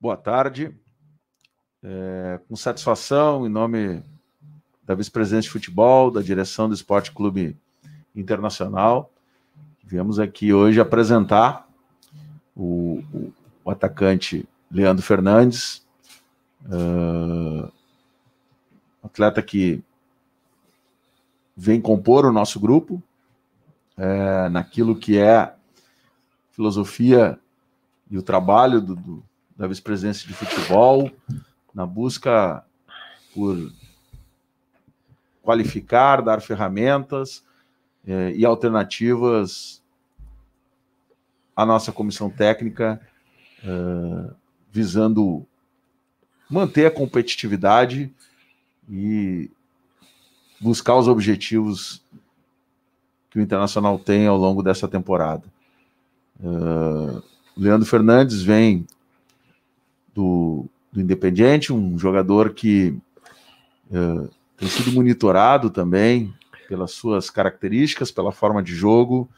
boa tarde. É, com satisfação, em nome da vice-presidente de futebol, da direção do Esporte Clube Internacional, viemos aqui hoje apresentar o, o, o atacante Leandro Fernandes, uh, atleta que vem compor o nosso grupo é, naquilo que é filosofia e o trabalho do, do da vice-presidência de futebol, na busca por qualificar, dar ferramentas eh, e alternativas à nossa comissão técnica, eh, visando manter a competitividade e buscar os objetivos que o Internacional tem ao longo dessa temporada. Uh, Leandro Fernandes vem do, do Independiente, um jogador que eh, tem sido monitorado também pelas suas características, pela forma de jogo,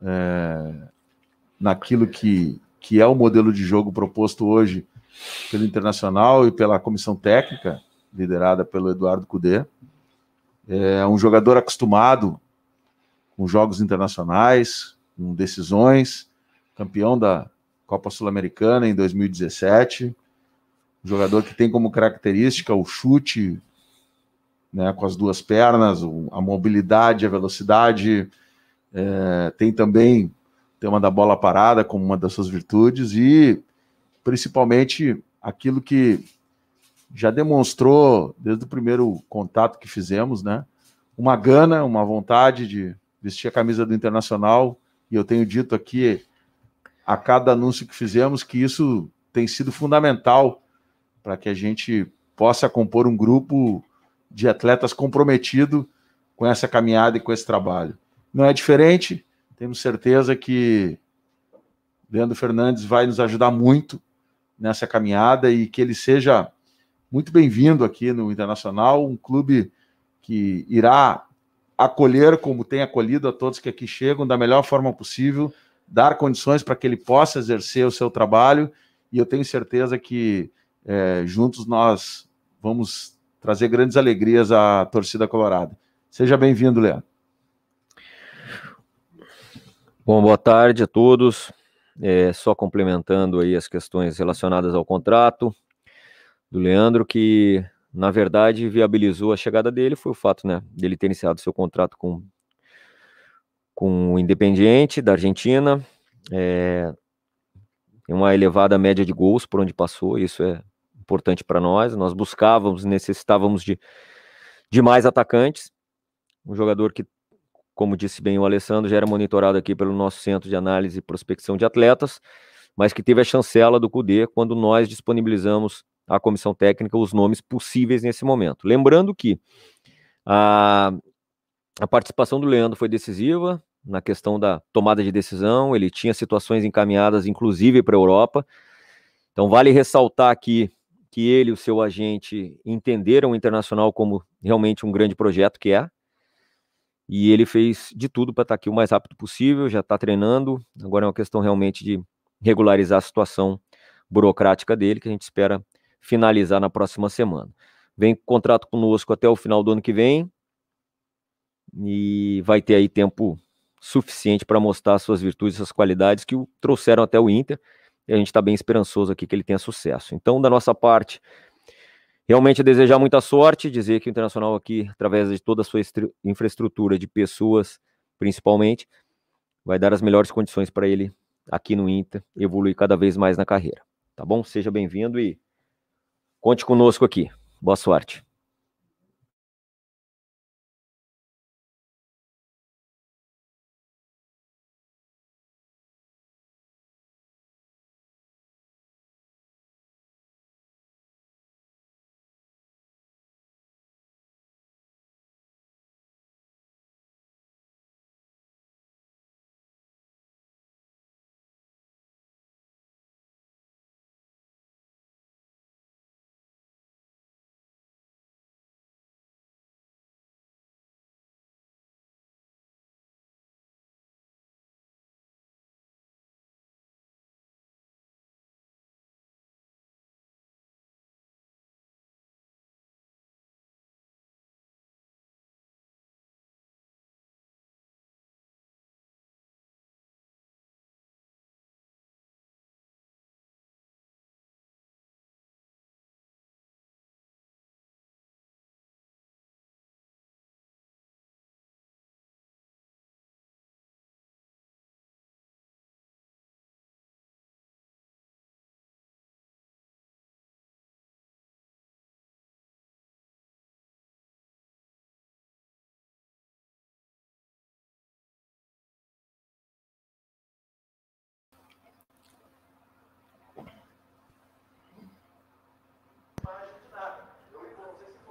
eh, naquilo que, que é o modelo de jogo proposto hoje pelo Internacional e pela comissão técnica, liderada pelo Eduardo Cudê. É um jogador acostumado com jogos internacionais, com decisões, campeão da, Copa Sul-Americana em 2017. Um jogador que tem como característica o chute né, com as duas pernas, a mobilidade, a velocidade. É, tem também o tema da bola parada como uma das suas virtudes e principalmente aquilo que já demonstrou desde o primeiro contato que fizemos, né? Uma gana, uma vontade de vestir a camisa do Internacional. E eu tenho dito aqui a cada anúncio que fizemos, que isso tem sido fundamental para que a gente possa compor um grupo de atletas comprometido com essa caminhada e com esse trabalho. Não é diferente, temos certeza que Leandro Fernandes vai nos ajudar muito nessa caminhada e que ele seja muito bem-vindo aqui no Internacional, um clube que irá acolher, como tem acolhido a todos que aqui chegam, da melhor forma possível dar condições para que ele possa exercer o seu trabalho. E eu tenho certeza que é, juntos nós vamos trazer grandes alegrias à torcida colorada. Seja bem-vindo, Leandro. Bom, boa tarde a todos. É, só complementando aí as questões relacionadas ao contrato do Leandro, que na verdade viabilizou a chegada dele foi o fato, né, dele ter iniciado seu contrato com com o Independiente da Argentina. É, uma elevada média de gols por onde passou, isso é importante para nós. Nós buscávamos, necessitávamos de, de mais atacantes. Um jogador que, como disse bem o Alessandro, já era monitorado aqui pelo nosso centro de análise e prospecção de atletas, mas que teve a chancela do CUDE quando nós disponibilizamos à comissão técnica os nomes possíveis nesse momento. Lembrando que a a participação do Leandro foi decisiva na questão da tomada de decisão, ele tinha situações encaminhadas, inclusive, para a Europa. Então, vale ressaltar aqui que ele e o seu agente entenderam o Internacional como realmente um grande projeto que é. E ele fez de tudo para estar aqui o mais rápido possível, já está treinando. Agora é uma questão realmente de regularizar a situação burocrática dele, que a gente espera finalizar na próxima semana. Vem contrato conosco até o final do ano que vem, e vai ter aí tempo suficiente para mostrar suas virtudes, suas qualidades que o trouxeram até o Inter. E a gente está bem esperançoso aqui que ele tenha sucesso. Então, da nossa parte, realmente desejar muita sorte, dizer que o Internacional aqui, através de toda a sua infraestrutura de pessoas, principalmente, vai dar as melhores condições para ele aqui no Inter evoluir cada vez mais na carreira. Tá bom? Seja bem-vindo e conte conosco aqui. Boa sorte.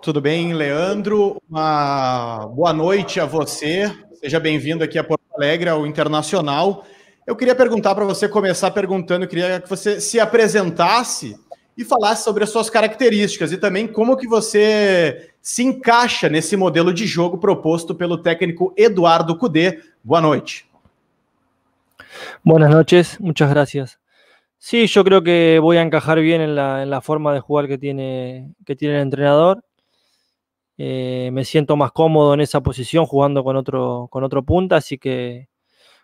Tudo bem, Leandro? Uma boa noite a você. Seja bem-vindo aqui a Porto Alegre, ao Internacional. Eu queria perguntar para você começar perguntando, queria que você se apresentasse e falasse sobre as suas características e também como que você se encaixa nesse modelo de jogo proposto pelo técnico Eduardo Cudê. Boa noite. Boas noites. muchas gracias. Sí, yo creo que voy a encajar bien en la, en la forma de jugar que tiene, que tiene el entrenador. Eh, me siento más cómodo en esa posición jugando con otro, con otro punta, así que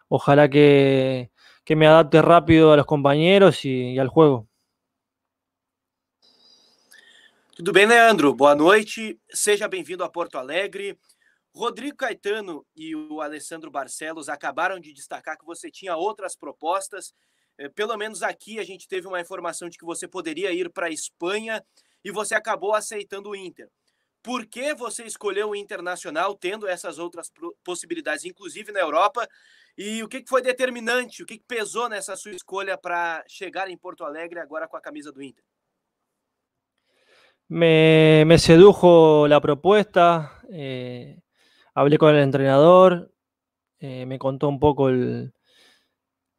ojalá que, que me adapte rápido a los compañeros y, y, al juego. Tudo bem, Leandro? Né, Boa noite. Seja bem-vindo a Porto Alegre. Rodrigo Caetano e o Alessandro Barcelos acabaram de destacar que você tinha outras propostas. Eh, pelo menos aqui a gente teve uma informação de que você poderia ir para a Espanha e você acabou aceitando o Inter. Por que você escolheu o Internacional, tendo essas outras possibilidades, inclusive na Europa? E o que foi determinante, o que pesou nessa sua escolha para chegar em Porto Alegre agora com a camisa do Inter? Me, me sedujo a proposta, eh, hablé com o entrenador, eh, me contou um pouco el,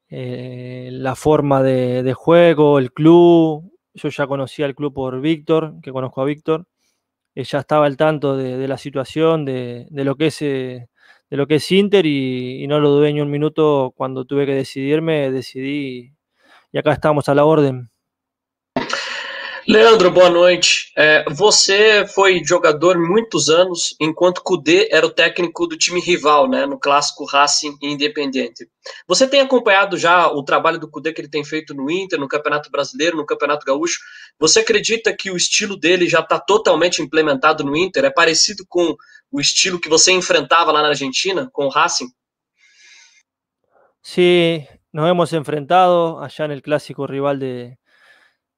eh, forma de, de, juego, clube. Eu já ya o clube por Víctor, que conozco a Víctor. ella eh, ya estaba al tanto de, la situación, de, lo que es, eh, de lo que es Inter y, y, no lo dudé ni un minuto cuando tuve que decidirme, decidí y acá estamos a la orden. Leandro, boa noite. É, você foi jogador muitos anos, enquanto Cudê era o técnico do time rival, né, no clássico Racing Independente. Você tem acompanhado já o trabalho do Cudê que ele tem feito no Inter, no Campeonato Brasileiro, no Campeonato Gaúcho? Você acredita que o estilo dele já está totalmente implementado no Inter? É parecido com o estilo que você enfrentava lá na Argentina, com o Racing? Sim, nos hemos enfrentado allá no clássico rival de,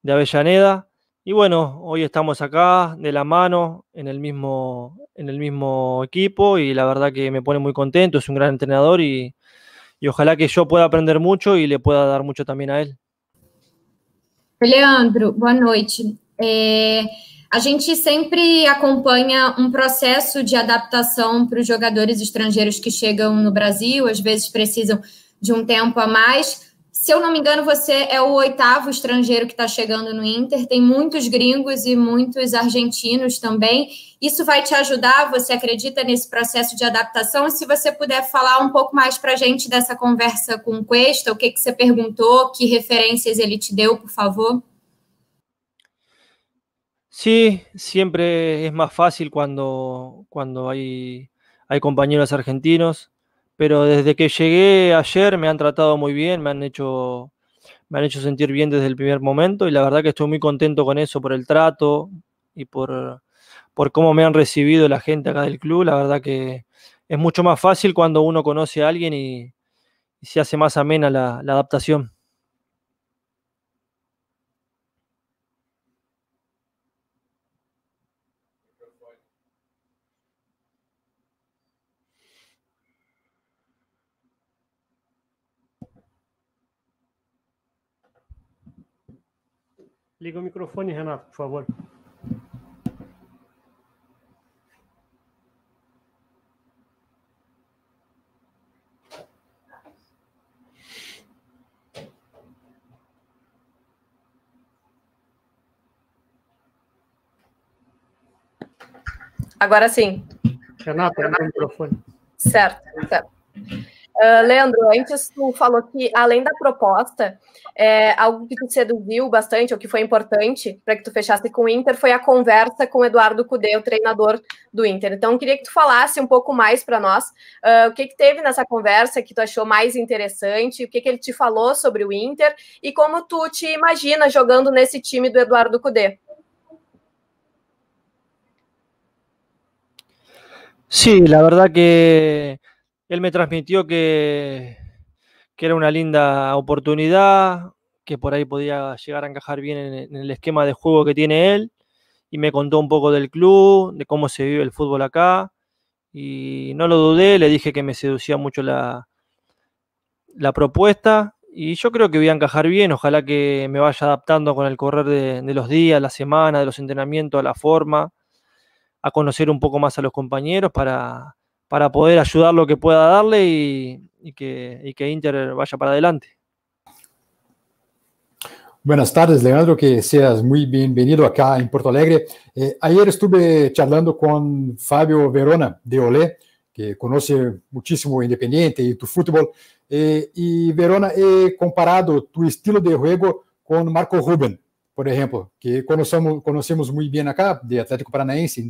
de Avellaneda. Y bueno, hoy estamos acá de la mano en el mismo, en el mismo equipo y la verdad que me pone muy contento, es un gran entrenador y, y ojalá que yo pueda aprender mucho y le pueda dar mucho también a él. Leandro, boa noite. Eh, a gente sempre acompanha um processo de adaptação para os jogadores estrangeiros que chegam no Brasil, às vezes precisam de um tempo a mais. Se eu não me engano, você é o oitavo estrangeiro que está chegando no Inter. Tem muitos gringos e muitos argentinos também. Isso vai te ajudar? Você acredita nesse processo de adaptação? se você puder falar um pouco mais para a gente dessa conversa com o Cuesta, o que, que você perguntou, que referências ele te deu, por favor? Sí, sempre é mais fácil quando quando há hay argentinos. pero desde que llegué ayer me han tratado muy bien, me han hecho me han hecho sentir bien desde el primer momento y la verdad que estoy muy contento con eso, por el trato y por, cómo me han recibido la gente acá del club. La verdad que es mucho más fácil cuando uno conoce a alguien y, se hace más amena la adaptación. Liga o microfone, Renato, por favor. Agora sim. Renato, Renato. o microfone. Certo, certo. Ah, Leandro, antes tu falou que, além da proposta, é, algo que te seduziu bastante, ou que foi importante para que tu fechasse com o Inter, foi a conversa com o Eduardo Cudê, o treinador do Inter. Então, queria que tu falasse um pouco mais para nós uh, o que, que teve nessa conversa que tu achou mais interessante, o que, que ele te falou sobre o Inter e como tu te imagina jogando nesse time do Eduardo Cudê. Sí, la verdad que él me transmitió que, era una linda oportunidad, que por ahí podía llegar a encajar bien en, el esquema de juego que tiene él. Y me contó un poco del club, de cómo se vive el fútbol acá. Y no lo dudé, le dije que me seducía mucho la, la propuesta. Y yo creo que voy a encajar bien, ojalá que me vaya adaptando con el correr de los días, la semana, de los entrenamientos, a la forma, a conocer un poco más a los compañeros para, para poder ayudar lo que pueda darle y, que, Inter vaya para adelante. Buenas tardes, Leandro, que seas muy bienvenido acá en Porto Alegre. Eh, ayer estuve charlando con Fabio Verona de Olé, que conoce muchísimo Independiente y tu fútbol. Eh, y Verona, he comparado tu estilo de juego con Marco Rubén por ejemplo, que conocemos, muy bien acá, de Atlético Paranaense,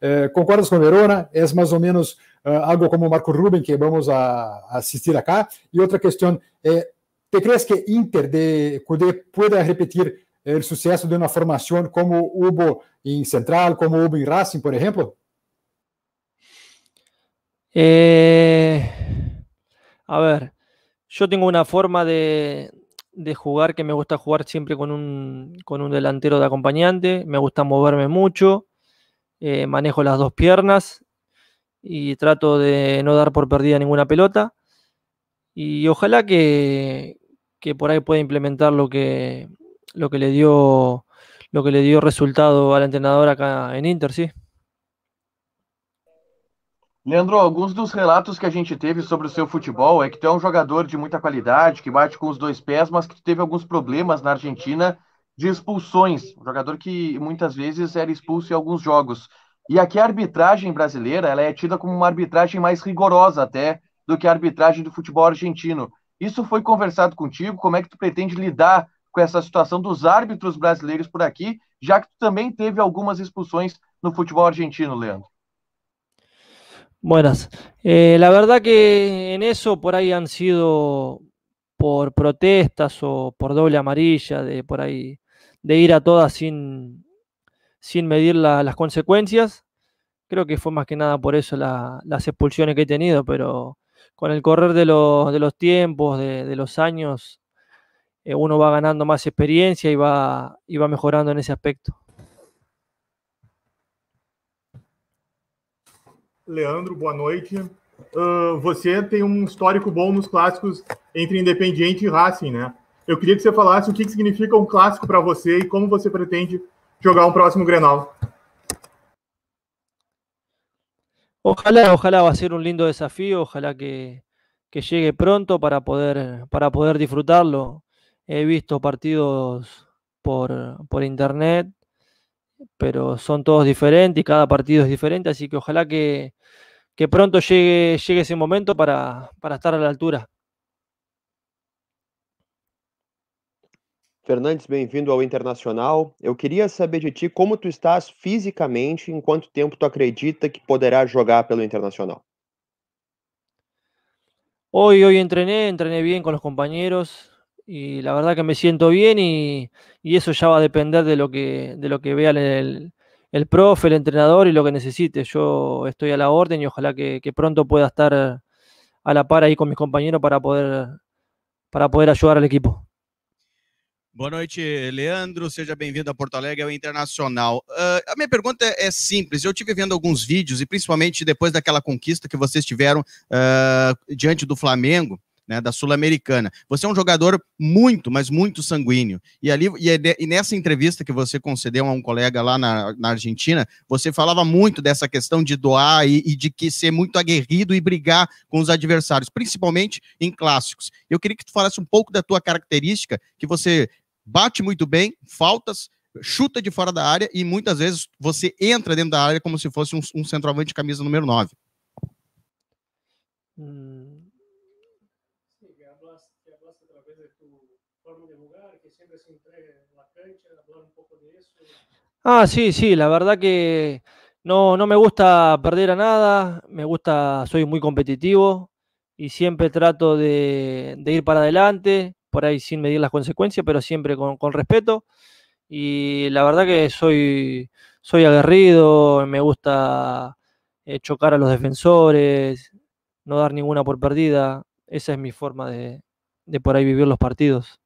eh, ¿concuerdas eh, concordas con Verona, Es más o menos eh, algo como Marco Rubén que vamos a, asistir acá, Y otra cuestión, eh, ¿te crees que Inter de Cudé pueda repetir el suceso de una formación como hubo en Central, como hubo en Racing, por ejemplo? a ver, yo tengo una forma de, de jugar que me gusta jugar siempre con un, con un delantero de acompañante, me gusta moverme mucho, eh, manejo las dos piernas y trato de no dar por perdida ninguna pelota. Y ojalá que, por ahí pueda implementar lo que, lo que le dio lo que le dio resultado al entrenador acá en Inter, sí. Leandro, alguns dos relatos que a gente teve sobre o seu futebol é que tu é um jogador de muita qualidade, que bate com os dois pés, mas que teve alguns problemas na Argentina de expulsões. Um jogador que muitas vezes era expulso em alguns jogos. E aqui a arbitragem brasileira ela é tida como uma arbitragem mais rigorosa até do que a arbitragem do futebol argentino. Isso foi conversado contigo? Como é que tu pretende lidar com essa situação dos árbitros brasileiros por aqui, já que tu também teve algumas expulsões no futebol argentino, Leandro? Buenas. Eh, la verdad que en eso por ahí han sido por protestas o por doble amarilla, de por ahí, de ir a todas sin, sin medir las consecuencias. Creo que fue más que nada por eso las expulsiones que he tenido, pero con el correr de los, de los tiempos, de, los años, eh, uno va ganando más experiencia y va, y va mejorando en ese aspecto. Leandro, boa noite. Uh, você tem um histórico bom nos clássicos entre Independiente e Racing, né? Eu queria que você falasse o que, que significa um clássico para você e como você pretende jogar um próximo Grenal. Ojalá, ojalá va a ser un lindo desafío, ojalá que, que llegue pronto para poder, para poder disfrutarlo. He visto partidos por, por internet, pero son todos diferentes y cada partido es diferente, así que ojalá que, que pronto llegue, llegue ese momento para, para estar a la altura. Fernandes, bem-vindo ao Internacional. Eu queria saber de ti como tú estás fisicamente, en em quanto tempo tú acredita que poderá jogar pelo Internacional. Hoy, hoy entrené, entrené bien con los compañeros y la verdad que me siento bien y, y eso ya va a depender de lo que, de lo que vea el, el profe, el entrenador y lo que necesite. Yo estoy a la orden y ojalá que, que pronto pueda estar eh, a la par ahí con mis compañeros para poder, para poder ayudar al equipo. Boa noite, Leandro. Seja bem-vindo a Porto Alegre, ao Internacional. Uh, a minha pergunta é simples. Eu tive vendo alguns vídeos, e principalmente depois daquela conquista que vocês tiveram uh, diante do Flamengo, né, da Sul-Americana. Você é um jogador muito, mas muito sanguíneo. E ali é e, nessa entrevista que você concedeu a um colega lá na, na Argentina, você falava muito dessa questão de doar e, e de que ser muito aguerrido e brigar com os adversários, principalmente em clássicos. Eu queria que tu falasse um pouco da tua característica, que você bate muito bem, faltas, chuta de fora da área e muitas vezes você entra dentro da área como se fosse um, um centroavante de camisa número 9. Hum, Ah, sí, sí, la verdad que no, no me gusta perder a nada, me gusta, soy muy competitivo y siempre trato de, ir para adelante, por ahí sin medir las consecuencias, pero siempre con, respeto. Y la verdad que soy, soy aguerrido, me gusta eh, chocar a los defensores, no dar ninguna por perdida. Esa es mi forma de por ahí vivir los partidos.